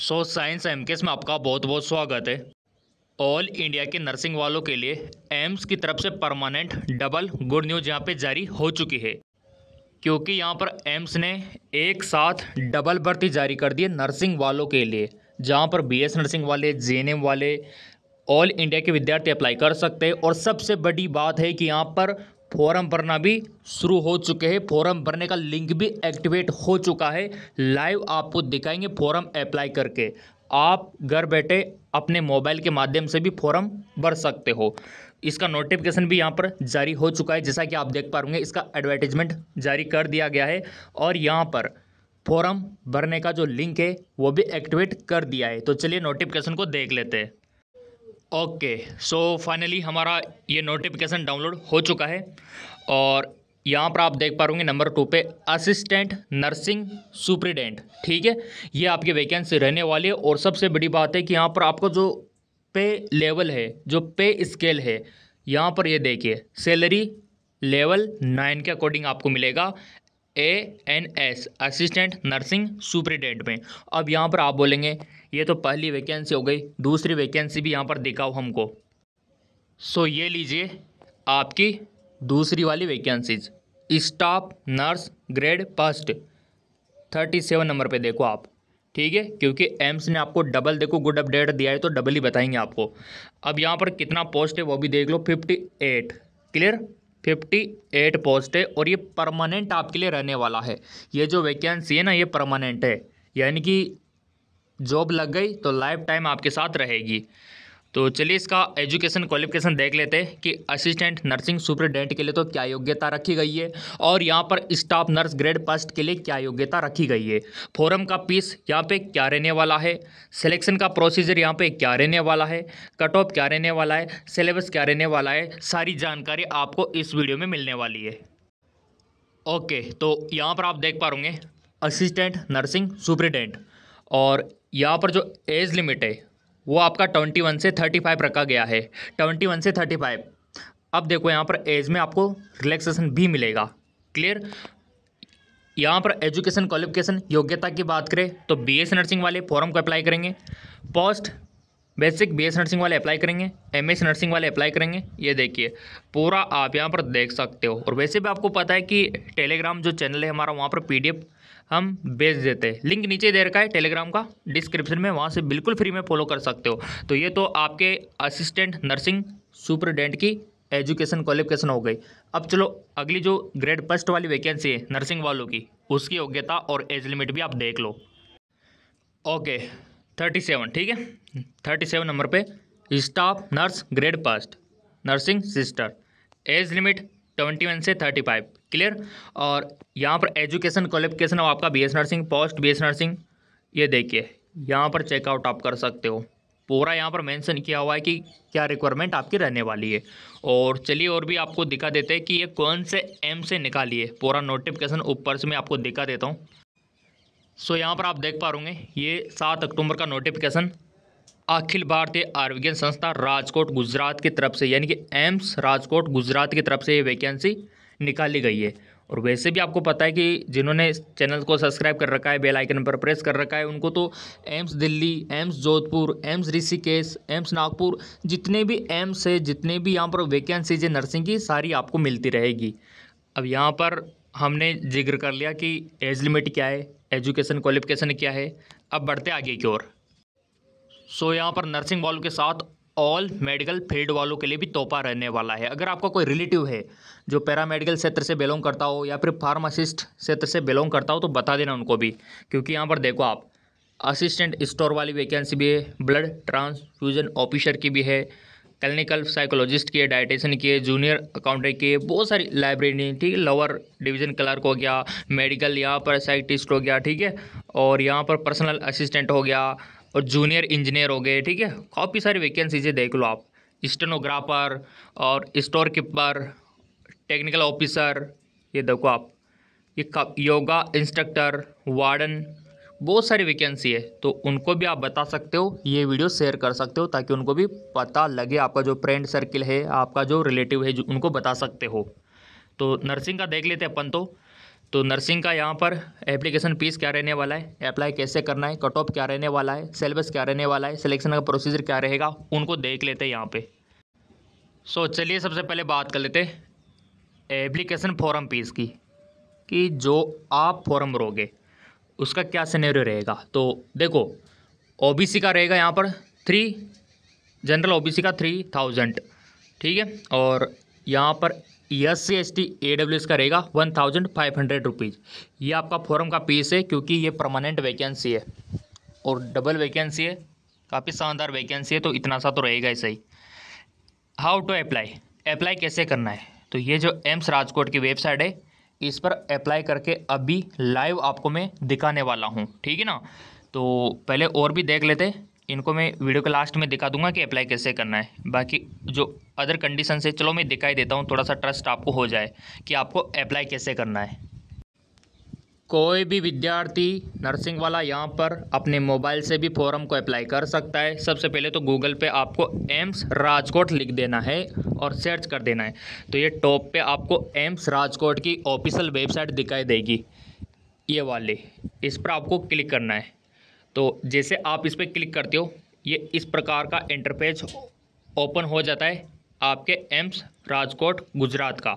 so science M में आपका बहुत बहुत स्वागत है ऑल इंडिया के नर्सिंग वालों के लिए एम्स की तरफ से परमानेंट डबल गुड न्यूज़ यहाँ पे जारी हो चुकी है क्योंकि यहाँ पर एम्स ने एक साथ डबल भर्ती जारी कर दी है नर्सिंग वालों के लिए जहाँ पर बीएस नर्सिंग वाले जे वाले ऑल इंडिया के विद्यार्थी अप्लाई कर सकते हैं और सबसे बड़ी बात है कि यहाँ पर फॉर्म भरना भी शुरू हो चुके हैं फॉर्म भरने का लिंक भी एक्टिवेट हो चुका है लाइव आपको दिखाएंगे फॉर्म अप्लाई करके आप घर बैठे अपने मोबाइल के माध्यम से भी फॉर्म भर सकते हो इसका नोटिफिकेशन भी यहाँ पर जारी हो चुका है जैसा कि आप देख पा रहे इसका एडवर्टीजमेंट जारी कर दिया गया है और यहाँ पर फॉर्म भरने का जो लिंक है वो भी एक्टिवेट कर दिया है तो चलिए नोटिफिकेशन को देख लेते हैं ओके सो फाइनली हमारा ये नोटिफिकेशन डाउनलोड हो चुका है और यहाँ पर आप देख पा रहे नंबर टू पे असिस्टेंट नर्सिंग सुप्रिडेंट ठीक है ये आपकी वैकेंसी रहने वाली है और सबसे बड़ी बात है कि यहाँ पर आपका जो पे लेवल है जो पे स्केल है यहाँ पर ये यह देखिए सैलरी लेवल नाइन के अकॉर्डिंग आपको मिलेगा A N S assistant nursing superintendent में अब यहाँ पर आप बोलेंगे ये तो पहली वैकेंसी हो गई दूसरी वैकेंसी भी यहाँ पर दिखाओ हमको सो ये लीजिए आपकी दूसरी वाली vacancies staff nurse grade first thirty seven number पे देखो आप ठीक है क्योंकि एम्स ने आपको डबल देखो गुड अपडेट दिया है तो डबल ही बताएंगे आपको अब यहाँ पर कितना पोस्ट है वो भी देख लो fifty eight clear fifty eight post है और ये परमानेंट आपके लिए रहने वाला है ये जो वैकेंसी है ना ये परमानेंट है यानी कि जॉब लग गई तो लाइफ टाइम आपके साथ रहेगी तो चलिए इसका एजुकेशन क्वालिफिकेशन देख लेते हैं कि असिस्टेंट नर्सिंग सुपरिटेंडेंट के लिए तो क्या योग्यता रखी गई है और यहाँ पर स्टाफ नर्स ग्रेड फर्स्ट के लिए क्या योग्यता रखी गई है फोरम का पीस यहाँ पे क्या रहने वाला है सिलेक्शन का प्रोसीजर यहाँ पे क्या रहने वाला है कट ऑफ क्या रहने वाला है सिलेबस क्या रहने वाला है सारी जानकारी आपको इस वीडियो में मिलने वाली है ओके तो यहाँ पर आप देख पा रूँगे असिस्टेंट नर्सिंग सुपरिटेंडेंट और यहाँ पर जो एज लिमिट है वो आपका ट्वेंटी वन से थर्टी फाइव रखा गया है ट्वेंटी वन से थर्टी फाइव अब देखो यहाँ पर एज में आपको रिलैक्सेशन भी मिलेगा क्लियर यहाँ पर एजुकेशन क्वालिफिकेशन योग्यता की बात करें तो बीएस नर्सिंग वाले फॉर्म को अप्लाई करेंगे post basic B S nursing वाले अप्लाई करेंगे एम एस नर्सिंग वाले अप्लाई करेंगे ये देखिए पूरा आप यहाँ पर देख सकते हो और वैसे भी आपको पता है कि टेलीग्राम जो चैनल है हमारा वहाँ पर पीडीएफ हम भेज देते हैं लिंक नीचे दे रखा है टेलीग्राम का डिस्क्रिप्शन में वहाँ से बिल्कुल फ्री में फॉलो कर सकते हो तो ये तो आपके असिस्टेंट नर्सिंग सुपरिटेंडेंट की एजुकेशन क्वालिफिकेशन हो गई अब चलो अगली जो ग्रेड फर्स्ट वाली वैकेंसी है नर्सिंग वालों की उसकी योग्यता और एज लिमिट भी आप देख लो ओके थर्टी सेवन ठीक है थर्टी सेवन नंबर पे staff nurse grade past nursing sister age limit twenty one से थर्टी फाइव क्लियर और यहाँ पर एजुकेशन क्वालिफिकेशन और आपका B S nursing post B S nursing ये देखिए यहाँ पर चेकआउट आप कर सकते हो पूरा यहाँ पर मेंशन किया हुआ है कि क्या रिक्वायरमेंट आपकी रहने वाली है और चलिए और भी आपको दिखा देते हैं कि ये कौन से एम से निकाली है पूरा नोटिफिकेशन ऊपर से मैं आपको दिखा देता हूँ सो यहाँ पर आप देख पा होंगे ये सात अक्टूबर का नोटिफिकेशन अखिल भारतीय आयुर्विज्ञान संस्था राजकोट गुजरात की तरफ से यानी कि एम्स राजकोट गुजरात की तरफ से ये वैकेंसी निकाली गई है और वैसे भी आपको पता है कि जिन्होंने चैनल को सब्सक्राइब कर रखा है बेल आइकन पर प्रेस कर रखा है उनको तो AIIMS Delhi AIIMS Jodhpur AIIMS Rishikesh AIIMS Nagpur जितने भी एम्स है जितने भी यहाँ पर वैकेंसीज है नर्सिंग की सारी आपको मिलती रहेगी अब यहाँ पर हमने जिक्र कर लिया कि एज लिमिट क्या है एजुकेशन क्वालिफिकेशन क्या है अब बढ़ते आगे की ओर सो so, यहाँ पर नर्सिंग वालों के साथ ऑल मेडिकल फील्ड वालों के लिए भी तोहफा रहने वाला है अगर आपका कोई रिलेटिव है जो पैरामेडिकल क्षेत्र से बिलोंग करता हो या फिर फार्मासिस्ट क्षेत्र से बिलोंग करता हो तो बता देना उनको भी क्योंकि यहाँ पर देखो आप असिस्टेंट स्टोर वाली वैकेंसी भी है ब्लड ट्रांसफ्यूजन ऑफिसर की भी है क्लिनिकल साइकोलॉजिस्ट किए डाइटेशन किए जूनियर अकाउंटेंट किए बहुत सारी लाइब्रेरी ठीक है लोअर डिवीजन क्लर्क हो गया मेडिकल यहाँ पर साइंटिस्ट हो गया ठीक है और यहाँ पर पर्सनल असिस्टेंट हो गया और जूनियर इंजीनियर हो गए ठीक है काफ़ी सारी वैकेंसीजें देख लो आप स्टेनोग्राफर और स्टोर कीपर टेक्निकल ऑफिसर ये देखो आप ये योगा इंस्ट्रक्टर वार्डन बहुत सारी वैकेंसी है तो उनको भी आप बता सकते हो ये वीडियो शेयर कर सकते हो ताकि उनको भी पता लगे आपका जो फ्रेंड सर्किल है आपका जो रिलेटिव है जो उनको बता सकते हो तो नर्सिंग का देख लेते अपन तो तो नर्सिंग का यहाँ पर एप्लीकेशन फीस क्या रहने वाला है अप्लाई कैसे करना है कट ऑफ क्या रहने वाला है सिलेबस क्या रहने वाला है सिलेक्शन का प्रोसीजर क्या रहेगा उनको देख लेते हैं यहाँ पे सो so, चलिए सबसे पहले बात कर लेते एप्लीकेशन फॉर्म फीस की कि जो आप फॉर्म भरोगे उसका क्या सिनेरियो रहेगा तो देखो ओबीसी का रहेगा यहाँ पर थ्री जनरल ओबीसी का थ्री थाउजेंड ठीक है और यहाँ पर S C S T E W S का रहेगा one thousand five hundred rupees ये आपका फॉरम का पीस है क्योंकि ये परमानेंट वैकेंसी है और डबल वैकेंसी है काफ़ी शानदार वैकेंसी है तो इतना सा तो रहेगा ही सही हाउ टू अप्लाई अप्लाई कैसे करना है तो ये जो एम्स राजकोट की वेबसाइट है इस पर अप्लाई करके अभी लाइव आपको मैं दिखाने वाला हूँ ठीक है ना तो पहले और भी देख लेते इनको मैं वीडियो के लास्ट में दिखा दूंगा कि अप्लाई कैसे करना है बाकी जो अदर कंडीशन से चलो मैं दिखाई देता हूँ थोड़ा सा ट्रस्ट आपको हो जाए कि आपको अप्लाई कैसे करना है कोई भी विद्यार्थी नर्सिंग वाला यहाँ पर अपने मोबाइल से भी फॉर्म को अप्लाई कर सकता है सबसे पहले तो गूगल पे आपको एम्स राजकोट लिख देना है और सर्च कर देना है तो ये टॉप पे आपको एम्स राजकोट की ऑफिशियल वेबसाइट दिखाई देगी ये वाले इस पर आपको क्लिक करना है तो जैसे आप इस पर क्लिक करते हो ये इस प्रकार का इंटरपेज ओपन हो जाता है आपके एम्स राजकोट गुजरात का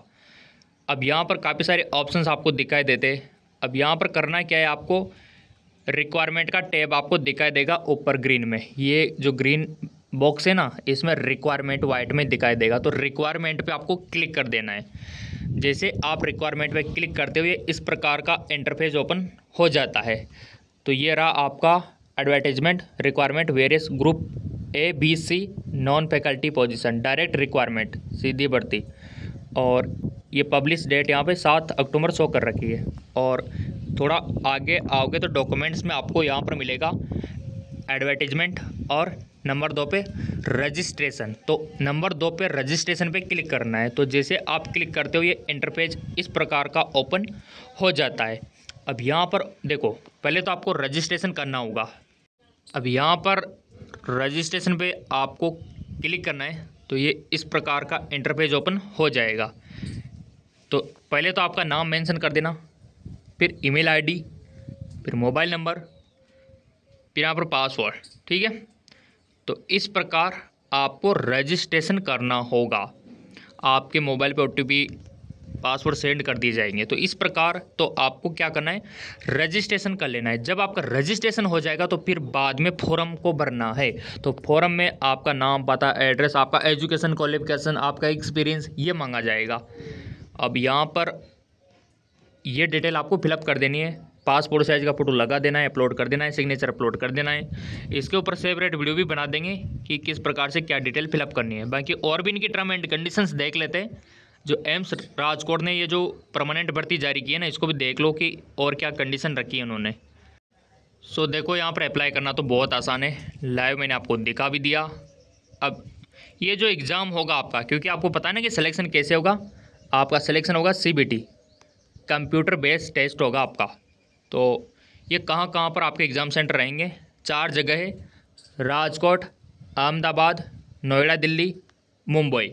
अब यहाँ पर काफ़ी सारे ऑप्शंस आपको दिखाई देते हैं अब यहाँ पर करना क्या है आपको रिक्वायरमेंट का टैब आपको दिखाई देगा ऊपर ग्रीन में ये जो ग्रीन बॉक्स है ना इसमें रिक्वायरमेंट वाइट में दिखाई देगा तो रिक्वायरमेंट पे आपको क्लिक कर देना है जैसे आप रिक्वायरमेंट पे क्लिक करते हुए इस प्रकार का इंटरफेस ओपन हो जाता है तो ये रहा आपका advertisement requirement various group A B C non faculty position direct requirement सीधी भर्ती और ये पब्लिश डेट यहाँ पे सात अक्टूबर शो कर रखी है और थोड़ा आगे आओगे तो डॉक्यूमेंट्स में आपको यहाँ पर मिलेगा एडवर्टीजमेंट और नंबर दो पे रजिस्ट्रेशन तो नंबर दो पे रजिस्ट्रेशन पे क्लिक करना है तो जैसे आप क्लिक करते हो ये इंटरपेज इस प्रकार का ओपन हो जाता है अब यहाँ पर देखो पहले तो आपको रजिस्ट्रेशन करना होगा अब यहाँ पर रजिस्ट्रेशन पे आपको क्लिक करना है तो ये इस प्रकार का इंटरपेज ओपन हो जाएगा तो पहले तो आपका नाम मेंशन कर देना फिर ईमेल आईडी फिर मोबाइल नंबर फिर यहाँ पर पासवर्ड ठीक है तो इस प्रकार आपको रजिस्ट्रेशन करना होगा आपके मोबाइल पे ओ पासवर्ड सेंड कर दिए जाएंगे तो इस प्रकार तो आपको क्या करना है रजिस्ट्रेशन कर लेना है जब आपका रजिस्ट्रेशन हो जाएगा तो फिर बाद में फॉर्म को भरना है तो फॉर्म में आपका नाम पता एड्रेस आपका एजुकेशन क्वालिफिकेशन आपका एक्सपीरियंस ये मांगा जाएगा अब यहाँ पर ये डिटेल आपको फिलअप कर देनी है पासपोर्ट साइज़ का फ़ोटो लगा देना है अपलोड कर देना है सिग्नेचर अपलोड कर देना है इसके ऊपर सेपरेट वीडियो भी बना देंगे कि किस प्रकार से क्या डिटेल फिलअप करनी है बाकी और भी इनकी टर्म एंड कंडीशंस देख लेते हैं जो एम्स राजकोट ने ये जो परमानेंट भर्ती जारी की है ना इसको भी देख लो कि और क्या कंडीशन रखी है उन्होंने सो देखो यहाँ पर अप्लाई करना तो बहुत आसान है लाइव मैंने आपको दिखा भी दिया अब ये जो एग्ज़ाम होगा आपका क्योंकि आपको पता ना कि सलेक्शन कैसे होगा आपका सिलेक्शन होगा सीबीटी कंप्यूटर बेस्ड टेस्ट होगा आपका तो ये कहाँ कहाँ पर आपके एग्ज़ाम सेंटर रहेंगे चार जगह है राजकोट अहमदाबाद नोएडा दिल्ली मुंबई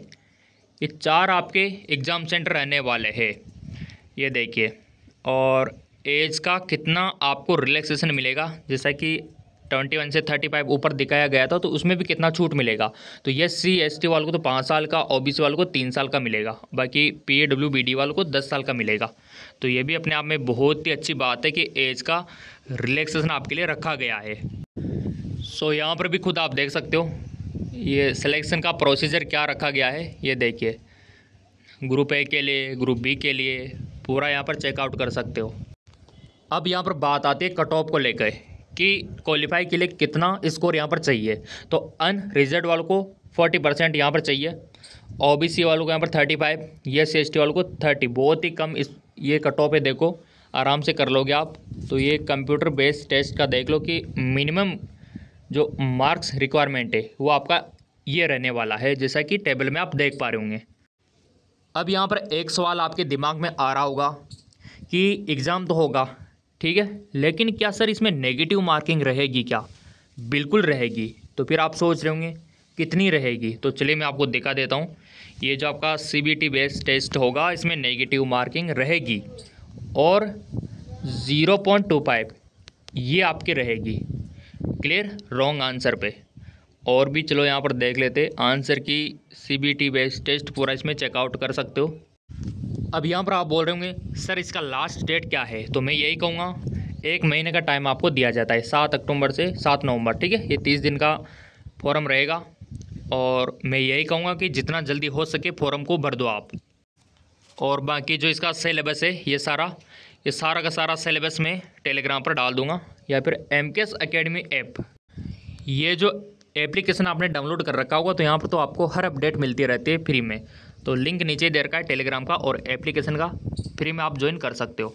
ये चार आपके एग्ज़ाम सेंटर रहने वाले हैं ये देखिए और एज का कितना आपको रिलैक्सेशन मिलेगा जैसा कि ट्वेंटी वन से थर्टी फाइव ऊपर दिखाया गया था तो उसमें भी कितना छूट मिलेगा तो ये सी एस टी वालों को तो पाँच साल का ओ बी सी वालों को तीन साल का मिलेगा बाकी P A W B D वालों को दस साल का मिलेगा तो ये भी अपने आप में बहुत ही अच्छी बात है कि एज का रिलैक्सेशन आपके लिए रखा गया है सो यहाँ पर भी खुद आप देख सकते हो ये सिलेक्शन का प्रोसीजर क्या रखा गया है ये देखिए ग्रुप ए के लिए ग्रुप बी के लिए पूरा यहाँ पर चेकआउट कर सकते हो अब यहाँ पर बात आती है कट ऑफ को लेकर कि क्वालिफाई के लिए कितना स्कोर यहाँ पर चाहिए तो अन रिजल्ट वालों को फोर्टी परसेंट यहाँ पर चाहिए ओबीसी वालों को यहाँ पर थर्टी फाइव ये सी एस वालों को थर्टी बहुत ही कम इस ये कट ऑफ है देखो आराम से कर लोगे आप तो ये कंप्यूटर बेस्ड टेस्ट का देख लो कि मिनिमम जो मार्क्स रिक्वायरमेंट है वो आपका ये रहने वाला है जैसा कि टेबल में आप देख पा रहे होंगे अब यहाँ पर एक सवाल आपके दिमाग में आ रहा होगा कि एग्ज़ाम तो होगा ठीक है लेकिन क्या सर इसमें नेगेटिव मार्किंग रहेगी क्या बिल्कुल रहेगी तो फिर आप सोच रहे होंगे कितनी रहेगी तो चलिए मैं आपको दिखा देता हूँ ये जो आपका C B T based test होगा इसमें नेगेटिव मार्किंग रहेगी और ज़ीरो पॉइंट टू फाइव ये आपकी रहेगी क्लियर रॉन्ग आंसर पे और भी चलो यहाँ पर देख लेते answer key C B T based test पूरा इसमें चेकआउट कर सकते हो अब यहाँ पर आप बोल रहे होंगे सर इसका लास्ट डेट क्या है तो मैं यही कहूँगा एक महीने का टाइम आपको दिया जाता है सात अक्टूबर से सात नवंबर ठीक है ये तीस दिन का फॉर्म रहेगा और मैं यही कहूँगा कि जितना जल्दी हो सके फॉर्म को भर दो आप और बाकी जो इसका सिलेबस है ये सारा ये सारा का सारा सिलेबस मैं टेलीग्राम पर डाल दूँगा या फिर एम के एस ऐप ये जो एप्लीकेशन आपने डाउनलोड कर रखा होगा तो यहाँ पर तो आपको हर अपडेट मिलती रहती है फ्री में तो लिंक नीचे दे रखा है टेलीग्राम का और एप्लीकेशन का फ्री में आप ज्वाइन कर सकते हो